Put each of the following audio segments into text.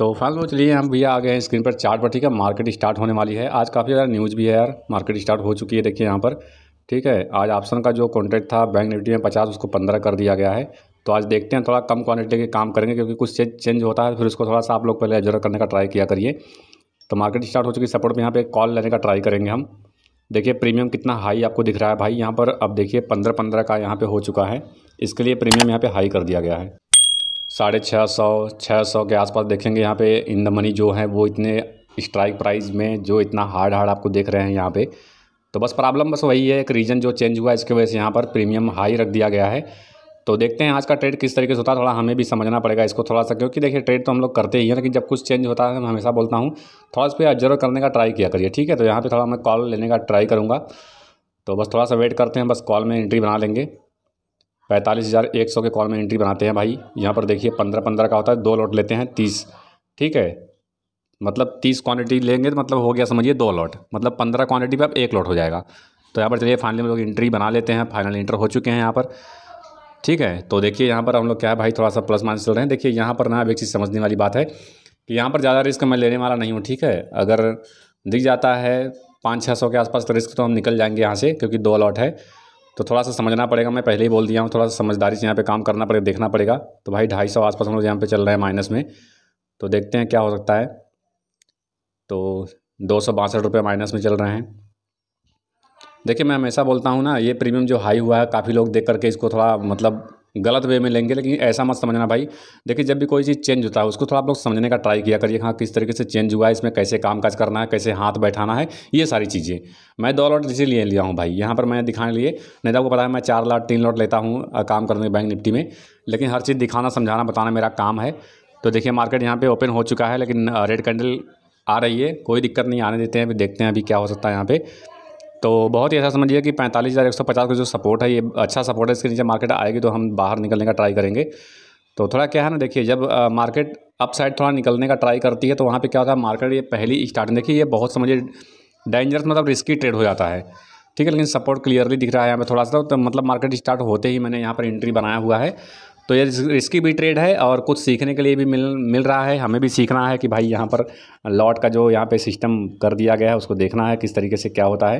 तो फ्रेंड्स वो चलिए हम भैया आ गए हैं स्क्रीन पर चार्ट पर ठीक है मार्केट स्टार्ट होने वाली है आज काफ़ी ज़्यादा न्यूज़ भी है यार मार्केट स्टार्ट हो चुकी है देखिए यहाँ पर ठीक है आज ऑप्शन का जो कॉन्ट्रैक्ट था बैंक निफ्टी में पचास उसको पंद्रह कर दिया गया है तो आज देखते हैं थोड़ा कम क्वान्टिटी के काम करेंगे क्योंकि कुछ चेंज चेंज होता है फिर उसको थोड़ा सा आप लोग पहले ऑब्जर्व करने का ट्राई किया करिए तो मार्केट स्टार्ट हो चुकी है सपोर्ट में यहाँ पर कॉल लेने का ट्राई करेंगे हम देखिए प्रीमियम कितना हाई आपको दिख रहा है भाई यहाँ पर अब देखिए पंद्रह पंद्रह का यहाँ पर हो चुका है इसके लिए प्रीमियम यहाँ पर हाई कर दिया गया है साढ़े छः सौ छः सौ के आसपास देखेंगे यहाँ पे इन द मनी जो है वो इतने स्ट्राइक प्राइस में जो इतना हार्ड हार्ड आपको देख रहे हैं यहाँ पे तो बस प्रॉब्लम बस वही है एक रीजन जो चेंज हुआ है इसकी वजह से यहाँ पर प्रीमियम हाई रख दिया गया है तो देखते हैं आज का ट्रेड किस तरीके से होता है थोड़ा हमें भी समझना पड़ेगा इसको थोड़ा सा क्योंकि देखिए ट्रेड तो हम लोग करते ही हैं लेकिन जब कुछ चेंज होता है मैं हमेशा बोलता हूँ थोड़ा इस पर ऑब्जर्व करने का ट्राई किया करिए ठीक है तो यहाँ पर थोड़ा मैं कॉल लेने का ट्राई करूँगा तो बस थोड़ा सा वेट करते हैं बस कॉल में एंट्री बना लेंगे पैंतालीस हज़ार एक सौ के कॉल में एंट्री बनाते हैं भाई यहाँ पर देखिए पंद्रह पंद्रह का होता है दो लॉट लेते हैं तीस ठीक है मतलब तीस क्वांटिटी लेंगे तो मतलब हो गया समझिए दो लॉट मतलब पंद्रह क्वांटिटी पर अब एक लॉट हो जाएगा तो यहाँ पर चलिए फाइनली हम लोग एंट्री बना लेते हैं फाइनल इंटर हो चुके हैं यहाँ पर ठीक है तो देखिए यहाँ पर हम लोग क्या है भाई थोड़ा सा प्लस माइनस चल रहे हैं देखिए यहाँ पर ना अब एक चीज़ समझने वाली बात है कि यहाँ पर ज़्यादा रिस्क मैं लेने वाला नहीं हूँ ठीक है अगर दिख जाता है पाँच छः सौ के आसपास तो रिस्क तो हम निकल जाएंगे यहाँ से क्योंकि दो लॉट है तो थोड़ा सा समझना पड़ेगा मैं पहले ही बोल दिया हूँ थोड़ा सा समझदारी से यहाँ पे काम करना पड़ेगा देखना पड़ेगा तो भाई ढाई सौ आसपास हम लोग यहाँ पे चल रहे हैं माइनस में तो देखते हैं क्या हो सकता है तो दो सौ बासठ रुपये माइनस में चल रहे हैं देखिए मैं हमेशा बोलता हूँ ना ये प्रीमियम जो हाई हुआ है काफ़ी लोग देख करके इसको थोड़ा मतलब गलत वे में लेंगे लेकिन ऐसा मत समझना भाई देखिए जब भी कोई चीज़ चेंज होता है उसको थोड़ा आप लोग समझने का ट्राई किया करिए हाँ किस तरीके से चेंज हुआ है इसमें कैसे काम काज करना है कैसे हाथ बैठाना है ये सारी चीज़ें मैं दो लॉट इसीलिए लिया हूँ भाई यहाँ पर मैं दिखाने लिए नहीं तो पता है मैं चार लॉट तीन लॉट लेता हूँ काम करने बैंक निफ्टी में लेकिन हर चीज़ दिखाना समझाना बताना मेरा काम है तो देखिए मार्केट यहाँ पर ओपन हो चुका है लेकिन रेड कैंडल आ रही है कोई दिक्कत नहीं आने देते हैं अभी देखते हैं अभी क्या हो सकता है यहाँ पर तो बहुत ही ऐसा अच्छा समझिए कि पैंतालीस हज़ार एक सौ पचास का जो सपोर्ट है ये अच्छा सपोर्ट है इसके नीचे मार्केट आएगी तो हम बाहर निकलने का ट्राई करेंगे तो थोड़ा क्या है ना देखिए जब मार्केट अप साइड थोड़ा निकलने का ट्राई करती है तो वहाँ पर क्या होता है मार्केट ये पहली स्टार्टिंग देखिए ये बहुत समझिए डेंजरस मतलब रिस्की ट्रेड हो जाता है ठीक है लेकिन सपोर्ट क्लियरली दिख रहा है यहाँ पर थोड़ा सा तो मतलब मार्केट स्टार्ट होते ही मैंने यहाँ पर एंट्री बनाया हुआ है तो ये रिस्की भी ट्रेड है और कुछ सीखने के लिए भी मिल मिल रहा है हमें भी सीखना है कि भाई यहाँ पर लॉट का जो यहाँ पे सिस्टम कर दिया गया है उसको देखना है किस तरीके से क्या होता है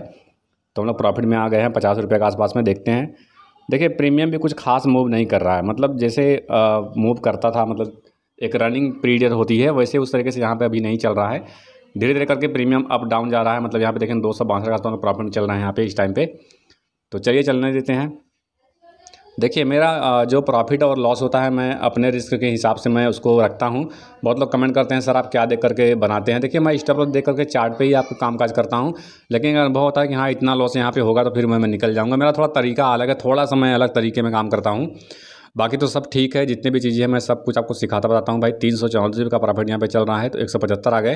तो हम लोग प्रॉफिट में आ गए हैं पचास रुपये के आसपास में देखते हैं देखिए प्रीमियम भी कुछ खास मूव नहीं कर रहा है मतलब जैसे मूव करता था मतलब एक रनिंग पीरियड होती है वैसे उस तरीके से यहाँ पे अभी नहीं चल रहा है धीरे धीरे करके प्रीमियम अप डाउन जा रहा है मतलब यहाँ पे देखें दो सौ बासठ का प्रॉफिट चल रहा है यहाँ पे इस टाइम पे तो चलिए चलने देते हैं देखिए मेरा जो प्रॉफिट और लॉस होता है मैं अपने रिस्क के हिसाब से मैं उसको रखता हूँ बहुत लोग कमेंट करते हैं सर आप क्या देख करके बनाते हैं देखिए मैं लॉस देख करके चार्ट पे ही आपको काम काज करता हूँ लेकिन अनुभव होता है कि हाँ इतना लॉस यहाँ पे होगा तो फिर मैं निकल जाऊँगा मेरा थोड़ा तरीका अलग है थोड़ा सा मैं अलग तरीके में काम करता हूँ बाकी तो सब ठीक है जितनी भी चीज़ें हैं मैं सब कुछ आपको सिखाता बताता हूँ भाई तीन सौ चौंतीस का प्रॉफिट यहाँ पे चल रहा है तो एक सौ पचहत्तर आ गए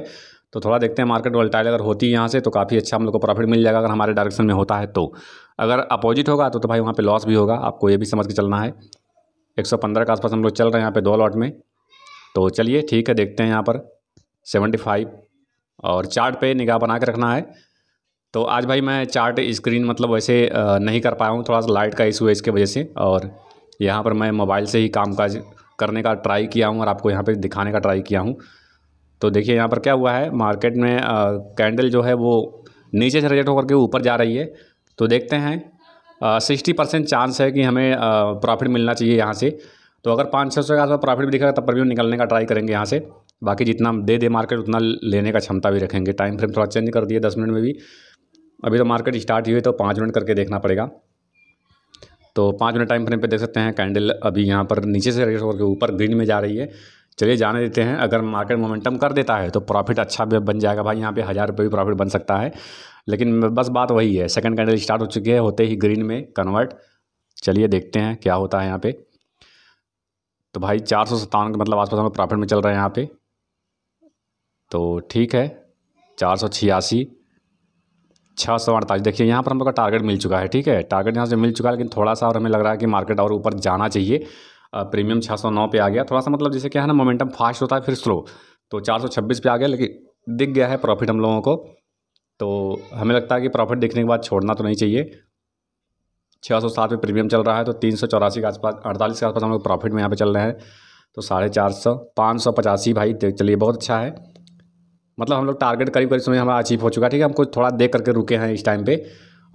तो थोड़ा देखते हैं मार्केट वोल्टाइल अगर होती है यहाँ से तो काफ़ी अच्छा हम लोग को प्रॉफिट मिल जाएगा अगर हमारे डायरेक्शन में होता है तो अगर अपोजिट होगा तो तो भाई वहाँ पर लॉस भी होगा आपको ये भी समझ के चलना है पंद्रह के आसपास हम लोग चल रहे हैं यहाँ पे दो लॉट में तो चलिए ठीक है देखते हैं यहाँ पर फाइव और चार्ट पे निगाह बना के रखना है तो आज भाई मैं चार्ट स्क्रीन मतलब वैसे नहीं कर पाया हूँ थोड़ा सा लाइट का इशू है इसके वजह से और यहाँ पर मैं मोबाइल से ही कामकाज करने का ट्राई किया हूँ और आपको यहाँ पे दिखाने का ट्राई किया हूँ तो देखिए यहाँ पर क्या हुआ है मार्केट में कैंडल जो है वो नीचे से रेट होकर के ऊपर जा रही है तो देखते हैं सिक्सटी परसेंट चांस है कि हमें प्रॉफिट मिलना चाहिए यहाँ से तो अगर पाँच सौ के आसपास प्रॉफिट भी दिखेगा तब पर भी निकलने का ट्राई करेंगे यहाँ से बाकी जितना दे दे मार्केट उतना लेने का क्षमता भी रखेंगे टाइम फ्रेम थोड़ा चेंज कर दिए दस मिनट में भी अभी तो मार्केट स्टार्ट हुई है तो पाँच मिनट करके देखना पड़ेगा तो पाँच मिनट टाइम फ्रेम पे देख सकते हैं कैंडल अभी यहाँ पर नीचे से रेस होकर ऊपर ग्रीन में जा रही है चलिए जाने देते हैं अगर मार्केट मोमेंटम कर देता है तो प्रॉफिट अच्छा भी बन जाएगा भाई यहाँ पे हज़ार रुपये भी प्रॉफिट बन सकता है लेकिन बस बात वही है सेकंड कैंडल स्टार्ट हो चुकी है होते ही ग्रीन में कन्वर्ट चलिए देखते हैं क्या होता है यहाँ पे तो भाई चार सौ सत्तावन के मतलब आसपास हम प्रॉफिट में चल रहे हैं यहाँ पर तो ठीक है चार सौ छियासी छः सौ अड़तालीस देखिए यहाँ पर हम लोग का टारगेट मिल चुका है ठीक है टारगेट यहाँ से मिल चुका है लेकिन थोड़ा सा और हमें लग रहा है कि मार्केट और ऊपर जाना चाहिए प्रीमियम छः सौ नौ पे आ गया थोड़ा सा मतलब जैसे क्या है ना मोमेंटम फास्ट होता है फिर स्लो तो चार सौ छब्बीस पे आ गया लेकिन दिख गया है प्रॉफिट हम लोगों को तो हमें लगता है कि प्रॉफिट दिखने के बाद छोड़ना तो नहीं चाहिए छः सौ सात पे प्रीमियम चल रहा है तो तीन सौ चौरासी के आसपास अड़तालीस के आसपास हम लोग प्रॉफिट में यहाँ पर चल रहे हैं तो साढ़े चार सौ पाँच सौ पचासी भाई तो चलिए बहुत अच्छा है मतलब हम लोग टारगेट करीब करीब समय हमारा अचीव हो चुका है ठीक है हम कुछ थोड़ा देख करके रुके हैं इस टाइम पर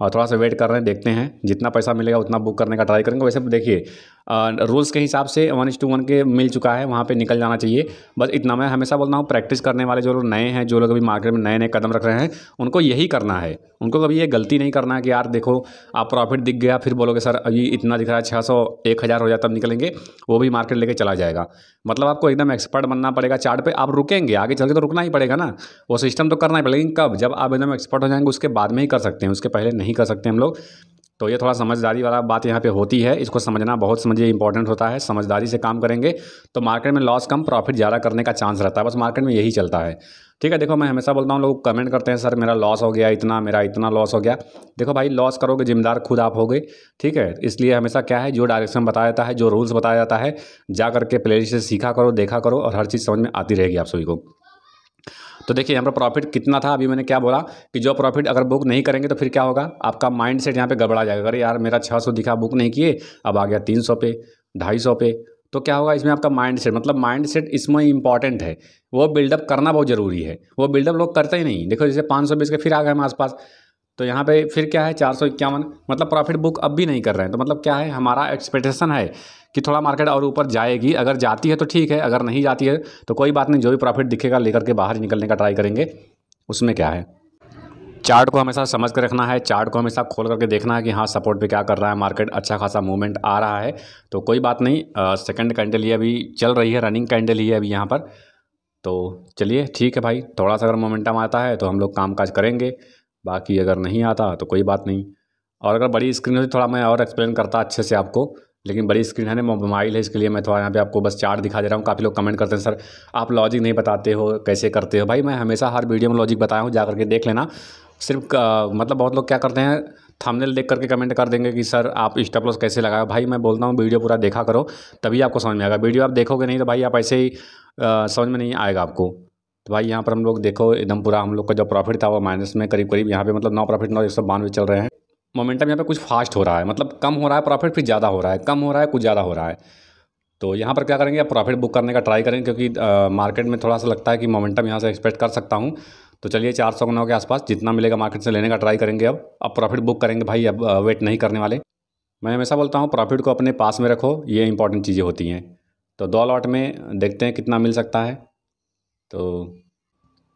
और थोड़ा सा वेट कर रहे हैं देखते हैं जितना पैसा मिलेगा उतना बुक करने का ट्राई करेंगे वैसे देखिए रूल्स के हिसाब से वन टू वन के मिल चुका है वहाँ पे निकल जाना चाहिए बस इतना मैं हमेशा बोलता हूँ प्रैक्टिस करने वाले जो लोग नए हैं जो लोग अभी मार्केट में नए नए कदम रख रहे हैं उनको यही करना है उनको कभी ये गलती नहीं करना है कि यार देखो आप प्रॉफिट दिख गया फिर बोलोगे सर अभी इतना दिख रहा है छः सौ एक हज़ार हो जाए तब निकलेंगे वो भी मार्केट लेके चला जाएगा मतलब आपको एकदम एक्सपर्ट बनना पड़ेगा चार्ट पे आप रुकेंगे आगे चल के तो रुकना ही पड़ेगा ना वो सिस्टम तो करना ही पड़ेगा लेकिन कब जब आप एकदम एक्सपर्ट हो जाएंगे उसके बाद में ही कर सकते हैं उसके पहले नहीं कर सकते हम लोग तो ये थोड़ा समझदारी वाला बात यहाँ पे होती है इसको समझना बहुत समझिए इंपॉर्टेंट होता है समझदारी से काम करेंगे तो मार्केट में लॉस कम प्रॉफिट ज़्यादा करने का चांस रहता है बस मार्केट में यही चलता है ठीक है देखो मैं हमेशा बोलता हूँ लोग कमेंट करते हैं सर मेरा लॉस हो गया इतना मेरा इतना लॉस हो गया देखो भाई लॉस करोगे जिम्मेदार खुद आप हो ठीक है इसलिए हमेशा क्या है जो डायरेक्शन बताया जाता है जो रूल्स बताया जाता है जा करके प्लेयर से सीखा करो देखा करो और हर चीज़ समझ में आती रहेगी आप सभी को तो देखिए यहाँ पर प्रॉफिट कितना था अभी मैंने क्या बोला कि जो प्रॉफिट अगर बुक नहीं करेंगे तो फिर क्या होगा आपका माइंड सेट यहाँ पर गड़बड़ा जाएगा अरे यार मेरा छः दिखा बुक नहीं किए अब आ गया तीन सौ पे ढाई सौ पे तो क्या होगा इसमें आपका माइंड सेट मतलब माइंड सेट इसमें इंपॉर्टेंट है वो बिल्डअप करना बहुत ज़रूरी है वो बिल्डअप लोग करते ही नहीं देखो जैसे पाँच सौ बेच के फिर आ गए हम आसपास तो यहाँ पे फिर क्या है चार सौ इक्यावन मतलब प्रॉफिट बुक अब भी नहीं कर रहे हैं तो मतलब क्या है हमारा एक्सपेक्टेशन है कि थोड़ा मार्केट और ऊपर जाएगी अगर जाती है तो ठीक है अगर नहीं जाती है तो कोई बात नहीं जो भी प्रॉफिट दिखेगा लेकर के बाहर निकलने का ट्राई करेंगे उसमें क्या है चार्ट को हमेशा समझ कर रखना है चार्ट को हमेशा खोल करके देखना है कि हाँ सपोर्ट पे क्या कर रहा है मार्केट अच्छा खासा मूवमेंट आ रहा है तो कोई बात नहीं सेकंड कैंडल ये अभी चल रही है रनिंग कैंडल ही अभी यहाँ पर तो चलिए ठीक है भाई थोड़ा सा अगर मोमेंटम आता है तो हम लोग काम काज करेंगे बाकी अगर नहीं आता तो कोई बात नहीं और अगर बड़ी स्क्रीन होती तो थोड़ा मैं और एक्सप्लेन करता अच्छे से आपको लेकिन बड़ी स्क्रीन है ना मोबाइल है इसके लिए मैं थोड़ा यहाँ पे आपको बस चार्ट दिखा दे रहा हूँ काफ़ी लोग कमेंट करते हैं सर आप लॉजिक नहीं बताते हो कैसे करते हो भाई मैं हमेशा हर वीडियो में लॉजिक बताया हूँ जा करके देख लेना सिर्फ आ, मतलब बहुत लोग क्या करते हैं थंबनेल देख करके कमेंट कर देंगे कि सर आप स्टेपलस कैसे लगाए भाई मैं बोलता हूँ वीडियो पूरा देखा करो तभी आपको समझ में आएगा वीडियो आप देखोगे नहीं तो भाई आप ऐसे ही समझ में नहीं आएगा आपको तो भाई यहाँ पर हम लोग देखो एकदम पूरा हम लोग का जो प्रॉफिट था वो माइनस में करीब करीब यहाँ पे मतलब नौ प्रॉफिट नौ एक सौ बानवे चल रहे हैं मोमेंटम यहाँ पे कुछ फास्ट हो रहा है मतलब कम हो रहा है प्रॉफिट फिर ज़्यादा हो रहा है कम हो रहा है कुछ ज़्यादा हो रहा है तो यहाँ पर क्या करेंगे प्रॉफिट बुक करने का ट्राई करेंगे क्योंकि आ, मार्केट में थोड़ा सा लगता है कि मोमेंटम यहाँ से एक्सपेक्ट कर सकता हूँ तो चलिए चार सौ नौ के आसपास जितना मिलेगा मार्केट से लेने का ट्राई करेंगे अब अब प्रॉफिट बुक करेंगे भाई अब वेट नहीं करने वाले मैं हमेशा बोलता हूँ प्रॉफिट को अपने पास में रखो ये इंपॉर्टेंट चीज़ें होती हैं तो दो लॉट में देखते हैं कितना मिल सकता है तो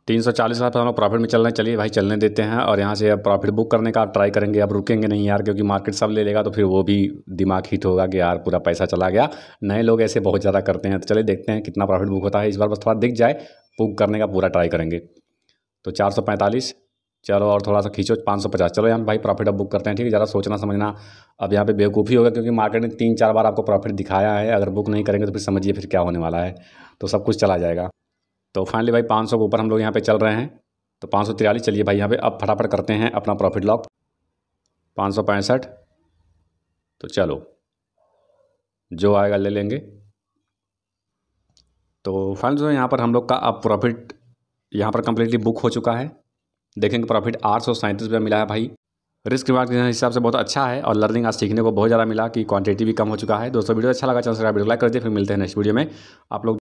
तीन सौ चालीस हज़ार हम लोग प्रॉफिट में चल रहे हैं चलिए भाई चलने देते हैं और यहाँ से अब प्रॉफिट बुक करने का ट्राई करेंगे अब रुकेंगे नहीं यार क्योंकि मार्केट सब ले लेगा तो फिर वो भी दिमाग हीट होगा कि यार पूरा पैसा चला गया नए लोग ऐसे बहुत ज़्यादा करते हैं तो चलिए देखते हैं कितना प्रॉफिट बुक होता है इस बार बस थोड़ा दिख जाए बुक करने का पूरा ट्राई करेंगे तो चार सौ पैंतालीस चलो और थोड़ा सा खींचो पाँच सौ पचास चलो यहाँ भाई प्रॉफिट अब बुक करते हैं ठीक है ज़रा सोचना समझना अब यहाँ पे बेवकूफ़ी होगा क्योंकि मार्केट ने तीन चार बार आपको प्रॉफिट दिखाया है अगर बुक नहीं करेंगे तो फिर समझिए फिर क्या होने वाला है तो सब कुछ चला जाएगा तो फाइनली भाई पाँच सौ के ऊपर हम लोग यहाँ पे चल रहे हैं तो पाँच सौ चलिए भाई यहाँ पे अब फटाफट करते हैं अपना प्रॉफिट लॉक पाँच सौ पैंसठ तो चलो जो आएगा ले लेंगे तो फाइनल जो यहाँ पर हम लोग का अब प्रॉफिट यहाँ पर कम्प्लीटली बुक हो चुका है देखेंगे प्रॉफिट आठ सौ सैंतीस रुपये मिला है भाई रिस्क रिवार्ड के हिसाब से बहुत अच्छा है और लर्निंग आज सीखने को बहुत ज़्यादा मिला कि क्वांटिटी भी कम हो चुका है दोस्तों वीडियो अच्छा लगा है वीडियो लाइक कर दिए फिर मिलते हैं नेक्स्ट वीडियो में आप लोग